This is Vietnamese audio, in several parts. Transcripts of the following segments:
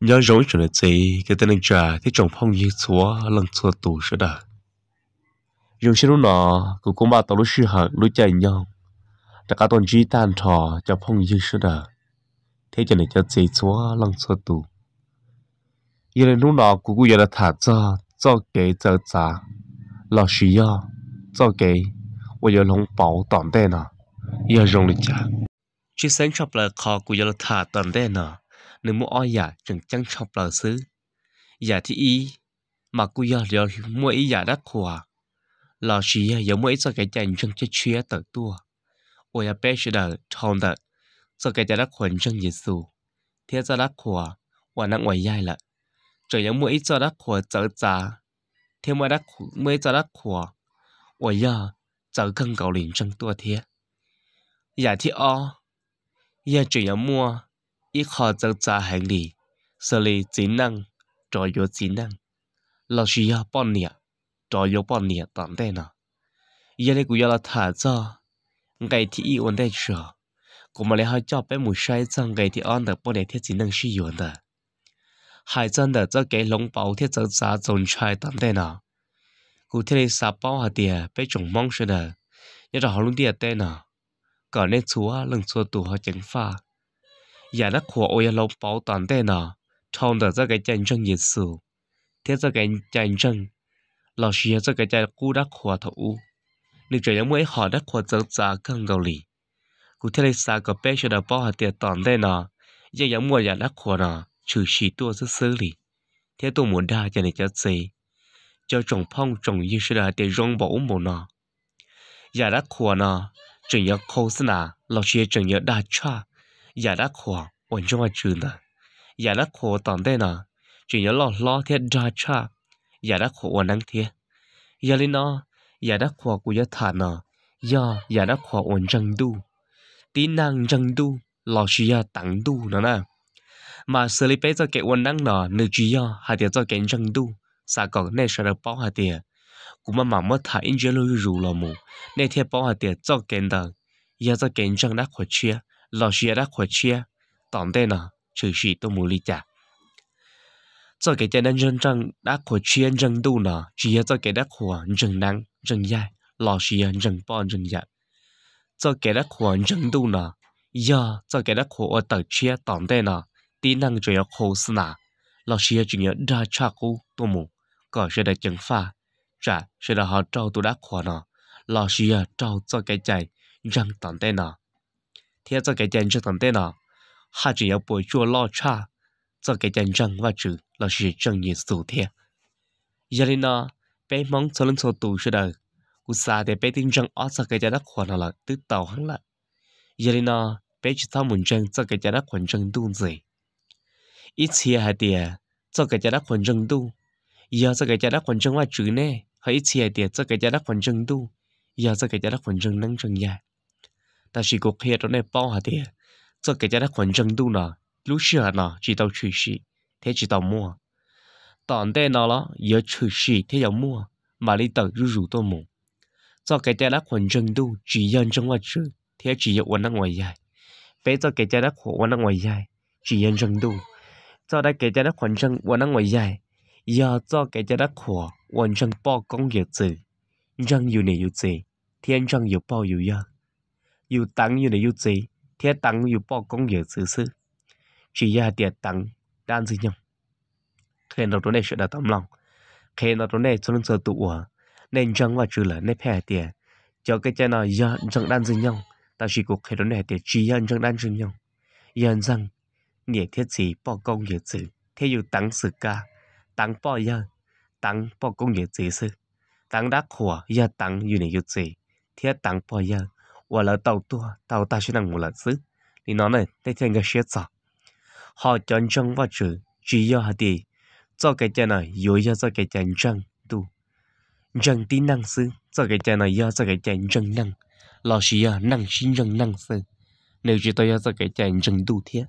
nhớ rối chuyện gì cái tên anh trả thì chồng phong như chúa lần xua tù sẽ đà dùng xin lúc nọ cũng có ba tàu lúc sư hận lúc chạy nhau đã cả tuần chỉ tan trò cho phong như sẽ đà thế cho nên cho gì chúa lần xua tù giờ đến lúc nọ cũng cũng giờ đã thả cho cho cái giờ trả là sự do cho cái bây giờ lòng bảo toàn đây nè giờ dùng lịch trả chỉ sáng chập là khó cũng giờ là thả toàn đây nè nếu mua ai giả chẳng chẳng chọc lờ sứ giả thì ý mà cô giờ giờ mua ý giả đắt khỏa lò chỉ giờ mua ý cho cái chành chân chơi chia tờ tua ôi à bé chỉ đợi thon đợi cho cái chả đắt khuẩn chân giê xu thế cho đắt khỏa và nặng ngoài dài lại trời giờ mua ý cho đắt khỏa chở giá thế mua đắt mới cho đắt khỏa ôi giờ chở cân cầu liền chân tua thế giả dạ thì o giờ chỉ giờ mua 一考就查海里，这里技能，找有技能，老师要半年，找有半年等待呢。giờ này cũng là thả cho ngày thì yêu ổn đây rồi cũng mà lại hai cho bé mùi sai rằng ngày thì ăn được bao nhiêu thiết chỉ năng sử dụng đó hai chân đó cho cái lồng bao thiết cho giá trồng chai tạm đây nào cụ thể là sáu bao hạt tiền bé trồng mong rồi đó nhớ luôn tiền đây nào còn nên chúa lần chúa tụ họ giờ nó khổ ôi lâu bảo toàn thế nào trong đó cái chân chân nhiệt sự thế ra cái chân chân là sự ra cái chân cú đã khổ thủ lịch trời mới họ đã khổ giờ giờ cần gầu lì cụ thể là sao cái bé sẽ bảo họ tiền toàn thế nào giờ giờ mua giờ đã khổ nào trừ chỉ tua rất xử lý thế tôi muốn đa cho nên cho gì cho chồng phong chồng như sẽ là để rong bỏ mồ nào giờ đã khổ nào chỉ nhớ khâu xin à là chỉ chỉ nhớ đa cha giả đã khổ ổn cho mà trừ nè giả đã khổ tỏng đây nè chỉ nhớ lo lo thiệt ra cha giả đã khổ ổn năng thiệt giả lên nó giả đã khổ của giả thả nè giả giả đã khổ ổn răng đu tí năng răng đu lo chỉ giả tặng đu nè nè mà xử lý bây giờ cái ổn năng nè nữ chỉ giả hay thiệt cho cái răng đu sao còn nên sẽ được bảo hay thiệt cũng mà mà mất thải in chơi lưu rủ lò mù nên thiệt bảo hay thiệt cho cái đời giờ cho cái răng đã khổ chia lo xia đã khỏi chia tổng tên nó trừ sĩ tôi mù lý chả cho cái tên nhân dân đã khỏi chia dân đu nó chỉ cho cái đã khỏi dân năng dân dài lo xia dân bò dân dài cho cái đã khỏi dân đu nó giờ cho cái đã khỏi ở chia tổng tên nó tí năng chỉ có khổ sư nà lo xia chỉ nhớ đa cha cú tôi mù có sẽ đã chứng pha trả sẽ đã họ trâu tôi đã khỏi nó lo xia trâu cho cái chạy dân tổng tên nó thế cho cái chân cho thằng tên nào ha chỉ yếu bồi chua lo cha cho cái chân răng và chữ là chỉ chân nhìn sủ thế giờ nên nó bé mong cho lên số tù sẽ đời cú xa để bé tin răng ở cho cái chân đất khoan là tứ tàu hắn lại giờ nên nó bé chỉ thao muốn răng cho cái chân đất khoan răng tu gì ít chia hai tiền cho cái chân đất khoan răng tu giờ cho cái chân đất khoan răng và chữ nè hay ít chia hai tiền cho cái chân đất khoan răng tu giờ cho cái chân đất khoan răng năng răng dài cái đó cho gia đủ chỉ chỉ mua, mua, lo, mà lý tờ rủ rủ tôi mua, Cho cái gia đắc quần chân đủ, chỉ dân trong ngoài trừ, thế chỉ yêu quần ngoài dài. bây giờ cái gia đắc khổ quần ngoài dài, chỉ dân trong đu. Cho đây cái cha đắc quần chân quần ngoài dài, giờ cho cái gia đắc khổ quần chân bao công việc gì, dân nhiều này nhiều gì, thiên trăng yêu bao yêu dân. 有当有的有贼，天当有包公有知识，只要点当单子用。khi nó trong này sẽ đã tấm khi nó trong này cho nên tụ à, nên chẳng qua trừ là nên phe tiền, cho cái cha nào giờ chẳng đan dinh ta chỉ cuộc khi đó này để chỉ dân chẳng đan dinh dân rằng thiết gì bao công nghĩa gì, thế yêu tăng sự tăng bao giờ, tăng bao công nghĩa gì sự, tăng đắc hòa giờ tăng như này yêu gì, thế tăng bao giờ 我了到多到大学上我了是，你哪能得听个学早？họ chọn trong và chữ chỉ do họ đi cho cái chân này yếu do cho cái chân chân tu chân tí năng sư cho cái chân này do cái chân chân năng lo sĩ năng sinh chân năng sư nếu chỉ tôi do cái chân chân tu thế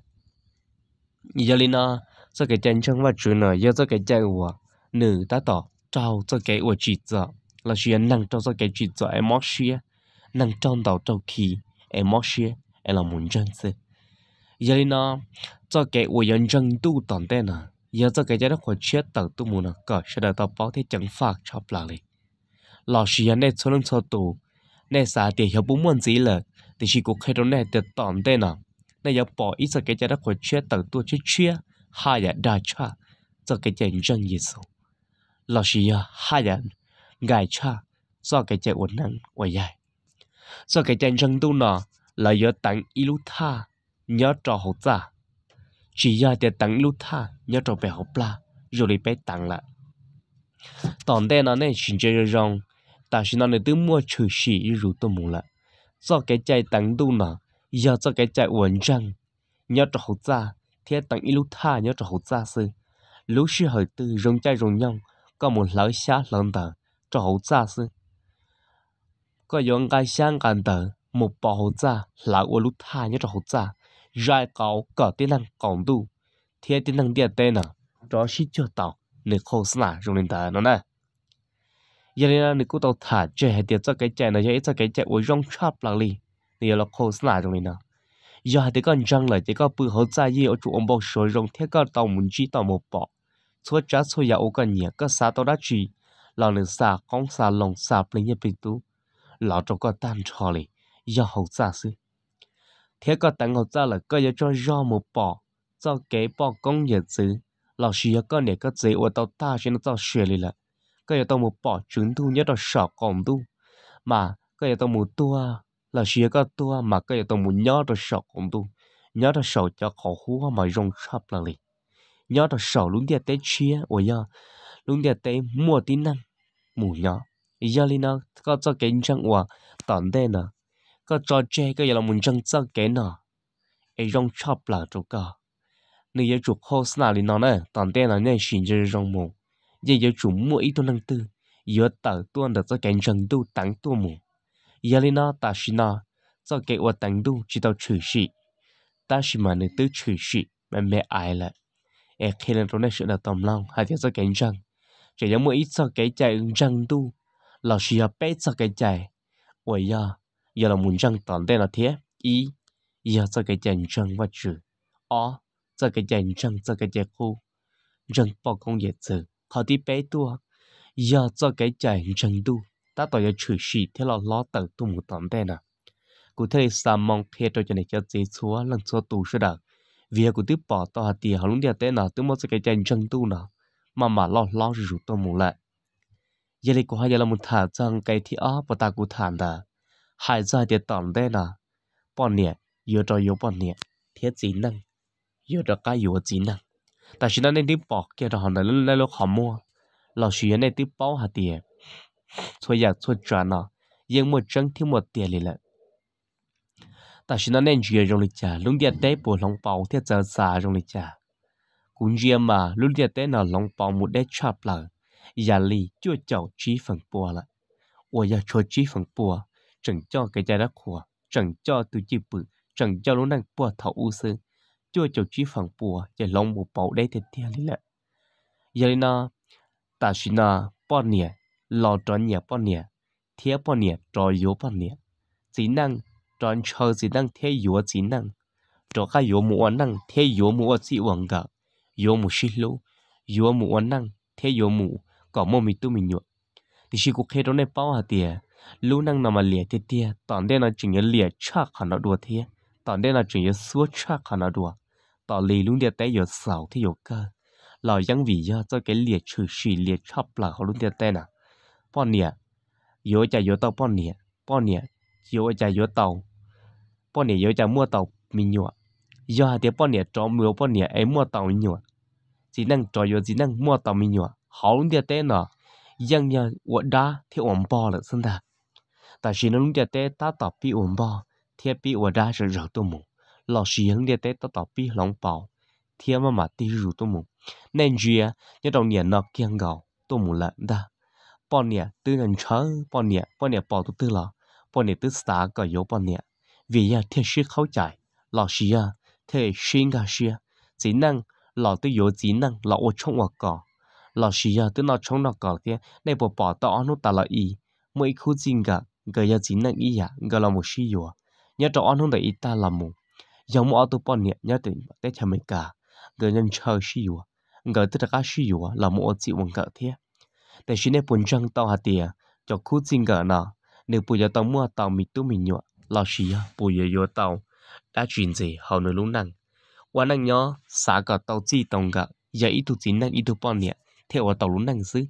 giờ lên nó cho cái chân chân và chữ này do cái chân của nữ ta tỏ trao cái của chỉ cho là sĩ năng trao cái chỉ cho em móc xia nang trong đầu trâu kỳ em mò xe em là muốn chân xe giờ đi nó cho cái uy dân dân tu tòn thế nào, giờ cho cái giá đất của chết tờ tu muốn nó cởi sẽ đợi tao báo thế chẳng phạt chọc là lì lò xì anh này số lượng số tù này xả tiền hiệp bốn muốn gì là thì chỉ có khi đó này được tòn thế nào, này giờ bỏ ít cho cái giá đất của chết tờ tu chết chia hai giờ đã cho cho cái chân dân gì số lò xì hai giờ dạ gài cho cho cái chân uốn năng uốn dài do cái chân chân tu nọ là tăng tặng ilu tha nhớ cho hậu giả chỉ do để tăng ilu tha nhớ trò bé hậu pla rồi đi bé tăng lại tòn đây nó này xin chơi rong ta xin nó này tự mua trừ xì rủ tôi mù lại do cái chạy tăng tu nọ giờ do cái chạy uẩn răng nhớ trò hậu giả thế tặng ilu tha nhớ cho hậu giả sư lúc sư hậu tư rong chạy rong nhong có một lỡ xá lớn tờ cho hậu giả sư có yon cái sang cản tờ một bò hậu giả là ô lút hai nhất hậu giả rai cáo cả tên năng cổng đủ thế tên năng địa tên à đó chỉ cho tao nửa khô sna dùng lên tờ nè giờ này nửa cô tao thả chơi hay tiệt cho cái chạy này cho cái chạy ôi rong chắp lạc li nửa là khô sna dùng lên nào giờ thì con răng lại thì có bự hậu giả gì ở chỗ ông bầu sôi rong thế có tao muốn chỉ tao một bò số trái số nhà ô cái nhỉ cái sao tao đã chỉ là nửa xa không xa lòng xa lên như bình tú 老早个单车哩，要好扎实。thế có tặng học ra là có giờ cho do một bỏ cho kế bỏ công nhận chứ lão sư có để có gì của tao ta cho nó tao sửa lại là có giờ tao một bỏ trứng thu nhất là sợ còn tu mà có giờ tao một tua lão sư có tua mà có giờ tao một nhớ là sợ còn tu nhớ là sợ cho khó hú mà rong sắp là liền nhớ là sợ luôn địa tế chia ôi giờ luôn địa tế mua tí năng mù nhớ yalina ka cho kiến chăng wa tản đen na ka cho che ka yala mun chăng cho kiến na ai rong chap la cho ka ni ye chụp ho sna li na na tản đen na ne xin je rong mù, ye ye chụp mo i to nang tư yo ta tuan da cho cái chăng tu mù, tu mo yalina ta shina cho cái wa tang tu chỉ tao chửi shi ta shi mà ne tư chửi shi mà mẹ ai lại ai khi lên trong này sự là tầm lòng hay thì cho kiến chăng chỉ giống mỗi ít cho cái chạy răng đu. 老师要背这个债，我要要了文章短短了贴一，要这个见证我主，二这个见证这个结果，人报工业子好的背多，要这个见证度，ta tỏ yêu chủ sĩ thế là lo tận tu một tận đây nè, cụ thể là mong khi tôi cho này cho dễ xóa lần xóa tù sẽ được, vì cụ tiếp bỏ tao hạt tiền họ luôn đi tới nào tôi muốn cái chân chân tu nào, mà mà lo lo rồi tôi muốn lại giờ này cô hai giờ là một thả rằng cái thì á bà ta cô thản đã hai giờ thì tỏn đây là bọn nè yêu cho yêu bọn nè thiết chỉ năng yêu cho cái yêu chỉ năng ta chỉ năng nên đi bỏ kia đó họ nói lên lúc họ mua lão sư này tiếp bao hạt tiền thôi giờ thôi trả nó nhưng một chân thiếu một tiền liền lại ta chỉ năng nên chuyện trong lịch trả lúc điện tế bổ lòng bao thiết giờ sa trong lịch trả cũng riêng mà lúc điện tế nào lòng bao một đế chạp lại 压力就叫脂粉波了。我要说脂粉波，整叫给家的苦，整叫都记不，整叫路能波头乌丝，就叫脂粉波，也龙母宝ได้天天里了。压力呢，但是呢，半年老转年半年，贴半年找油半年，只能转车只能贴油只能。cho cái yếu mũ năng thế yếu mũ chỉ uống gạo yếu mũ xí lô yếu mũ năng thế yếu mũ có mô mình tu mình nhuộm thì chỉ có khi đó này bao hạt tiền lúc năng nằm mà lìa tiệt tiệt tòn đây là chỉ nhớ lìa chắc khả nó đùa thế tòn đây là chỉ nhớ suốt chắc khả nó đùa tòn lì luôn tiệt tay giờ sầu thì giờ cơ lò dân vì do cho cái lìa trừ xì lìa chọc là họ luôn tiệt tay nà, bọn nè yếu chả yếu tàu bọn nè bọn nè yếu chả yếu tàu bọn nè yếu chả mua tàu mình nhuộm do hạt tiệt bọn nè cho mưa bọn nè ấy mua tàu mình nhuộm chỉ năng cho yếu chỉ năng mua tàu mình nhuộm 好龙的带呢，样样我打贴我们包了，真的。但是呢，龙的带打打比我们包，贴比我打是肉多么，老是龙的带打打比龙包，贴嘛嘛的肉多么。nên chuyện nhớ đồng niệm nó kiêng gạo tôi muốn lận đã bọn nè tư nhân chớ bọn nè bọn nè bỏ tôi tư là nè tư xá có yếu bọn nè vì ya thiên sư khâu chạy lão sư ya thế xuyên cả sư năng lão tư yếu chỉ năng lão ô chung hoặc có lò xì giờ tức nó chống nó cỏ kia này bộ bỏ tỏ nó ta là y mỗi khu dinh cả gờ giờ chính năng y à gờ là một xì giờ nhớ cho anh không để ít ta là mù giống một auto bọn nhẹ nhớ tỉnh tết chả mấy cả gờ nhân chờ xì giờ gờ tức là chỉ cả thế cho nếu bây giờ mua nhọ, là một chịu bằng cỡ đã chuyển gì hầu nửa lúc năng quan năng nhớ xã cả tàu chỉ tông cả giờ ít thu chính năng ít thu bao nhiêu theo ở tàu lún năng xứ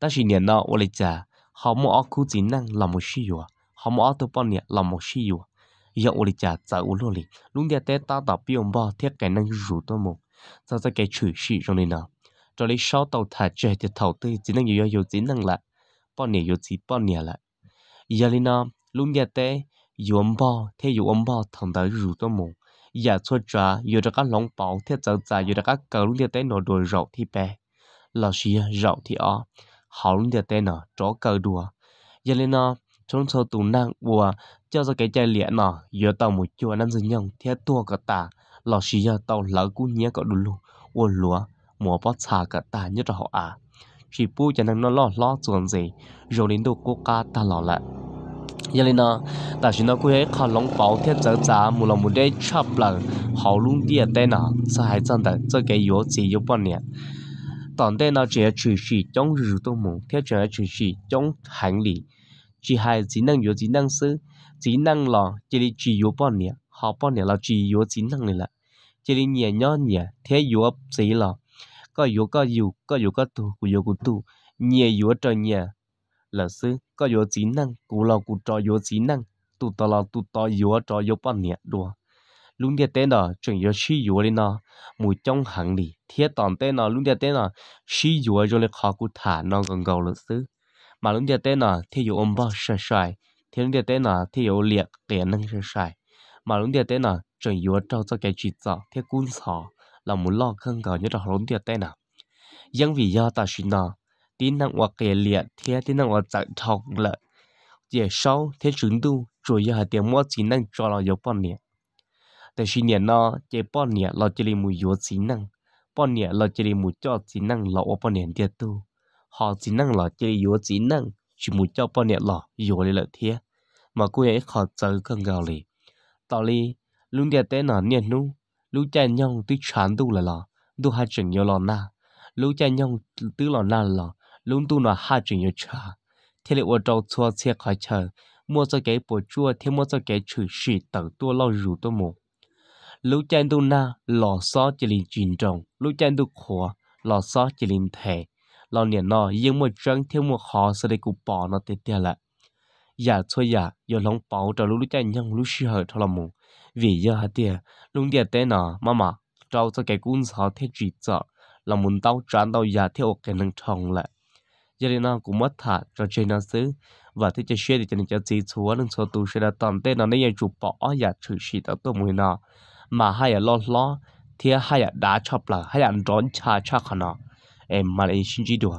ta chỉ nhận nó ở lại trả họ mua áo khu chính năng làm một sự yếu họ mua ở tàu bao nhiêu là một sự yếu giờ ở lại trả trả ở luôn đi luôn địa tế ta tạo biểu bao theo cái năng rủ tôi một sau ra cái chửi sự trong này nào cho lấy sau tàu thả chơi thì thầu tư chính năng yếu yếu chính năng là bao nhiêu yếu chỉ bao nhiêu là giờ này nọ, luôn địa tế yếu ông bao theo yếu ông bao thằng đó rủ tôi một giờ xuất trả giờ ra các lòng bảo theo giờ trả giờ ra các cầu luôn địa tế nó đổi rậu thì bé rộng thì ở, hảo luôn thì tên nó chó cờ đùa giờ lên nó chúng tôi tụ năng bùa cho ra cái chai liễn nó giờ tàu một chùa năm dân nhông theo tua cả ta lão sư giờ tàu lỡ cú nhé cả đủ luôn ô lúa mùa bó xà cả ta nhất là họ à chỉ bu cho nên nó lo lo chuẩn gì rồi đến đâu cô ca ta lo lại giờ lên nó ta chỉ nó quay khả long bảo thiết giờ giá một lòng một đế chập là hảo luôn đi ở đây nó sẽ hay chân đấy cho cái yếu gì yếu bao nhiêu tòn đây nó chỉ chỉ chỉ trong rủ tôi mù theo chỉ chỉ chỉ trong hành lý chỉ hai chỉ năng yếu chỉ năng sư chỉ năng lò chỉ đi chỉ yếu bao nhiêu họ bao nhiêu là chỉ yếu chỉ năng này là chỉ đi nhẹ nhõm nhẹ thế yếu gì lò có yếu có yếu có yếu có tu có yếu có tu nhẹ yếu trời nhẹ là sư có yếu chỉ năng cố lò cố trò yếu chỉ năng tu tao lò tu tò yếu trò yếu bao nhiêu đùa lúc địa tên đó chuẩn cho chi yếu lên nó một trong hàng đi thiết tòn tên nó lúc địa tên nó chi yếu cho lại khó cụ thả nó gần gầu lực xứ mà lúc địa tên nó thì yếu ông bao sợ xoài thì lúc địa tên nó thì yếu liệt kẻ năng sợ xoài mà lúc địa tên nó chuẩn yếu trâu cho cái chuyện rõ thiết cuốn sọ là một lo gần gầu như đó lúc địa tên nó dân vì do ta xin nó tin năng hoặc kẻ liệt thiết tin năng hoặc chạy thọc lợi về sau thế chúng tu chủ yếu là tiếng mua chỉ năng cho là yếu bao nhiêu แต่ชินเนี่ยนอเจ็บป้อนเนี่ยเราจะเรียนมูยัวสีนังป้อนเนี่ยเราจะเรียนมูจอดสีนังเราว่าป้อนเนี่ยเดียตูหอสีนังเราจะเรียนยัวสีนังชิมูจอดป้อนเนี่ยเรายัวเลยละเทียมากูยังขอเจอกันเกาหลีต่อลีลุงเดียเต้นอนเนี่ยนู้ลูกใจยองตื้อฉันดูเลยหรอดูหาจึงยอลอนาลูกใจยองตื้อหลอนาหรอลุงตูน่ะหาจึงยอชาเทเลว่าเราชัวเสียคอยเชิญมัวจะแก่ปวดชั่วเทมัวจะแก่ฉือฉีดต่อตัวเราอยู่ตัวหมู lúc chân tu na lò xó chỉ linh chuyển trọng lúc chân tu khổ lò xó chỉ linh thề, lò niệm nó nhưng một chân thiếu một khó sẽ để cụ bỏ nó tiếp theo lại giả cho giả giờ lòng bảo cho lúc chân nhân lúc sư hở cho lòng mù vì giờ hả tiền lúc tiền tế nó mà mà trâu cho cái cuốn sao thế chỉ sợ là muốn tao trán tao giả theo cái năng trồng lại giờ nên nó cũng mất thả cho chơi nó xứ và thế chơi xe thì cho nên cho gì chúa nên cho tu sẽ đã tầm tên nó nên chụp bỏ giả trừ chỉ tao tôi mùi nó มาให้ล้อล้อเทียให้ดาชอบละ ให้ดอนชาชาขนาเอ็มมาเลยชินจีดัว